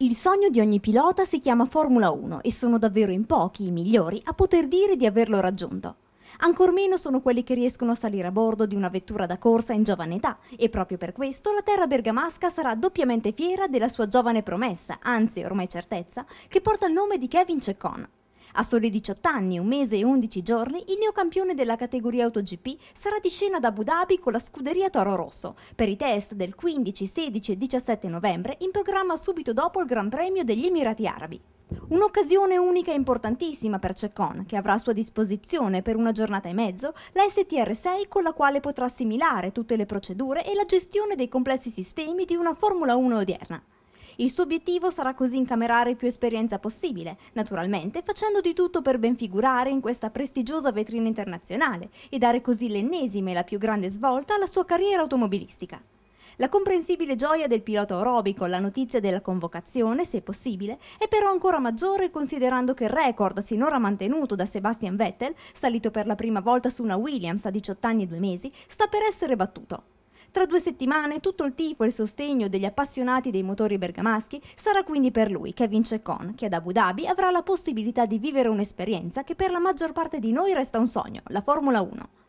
Il sogno di ogni pilota si chiama Formula 1 e sono davvero in pochi i migliori a poter dire di averlo raggiunto. Ancor meno sono quelli che riescono a salire a bordo di una vettura da corsa in giovane età e proprio per questo la terra bergamasca sarà doppiamente fiera della sua giovane promessa, anzi ormai certezza, che porta il nome di Kevin Ceccon. A soli 18 anni, un mese e 11 giorni, il neocampione della categoria AutoGP sarà di scena da Abu Dhabi con la scuderia Toro Rosso per i test del 15, 16 e 17 novembre in programma subito dopo il Gran Premio degli Emirati Arabi. Un'occasione unica e importantissima per Ceccon, che avrà a sua disposizione per una giornata e mezzo la STR6 con la quale potrà assimilare tutte le procedure e la gestione dei complessi sistemi di una Formula 1 odierna. Il suo obiettivo sarà così incamerare più esperienza possibile, naturalmente facendo di tutto per ben figurare in questa prestigiosa vetrina internazionale e dare così l'ennesima e la più grande svolta alla sua carriera automobilistica. La comprensibile gioia del pilota Orobi con la notizia della convocazione, se possibile, è però ancora maggiore considerando che il record sinora mantenuto da Sebastian Vettel, salito per la prima volta su una Williams a 18 anni e 2 mesi, sta per essere battuto. Tra due settimane tutto il tifo e il sostegno degli appassionati dei motori bergamaschi sarà quindi per lui, Kevin Ceccon, che ad Abu Dhabi avrà la possibilità di vivere un'esperienza che per la maggior parte di noi resta un sogno, la Formula 1.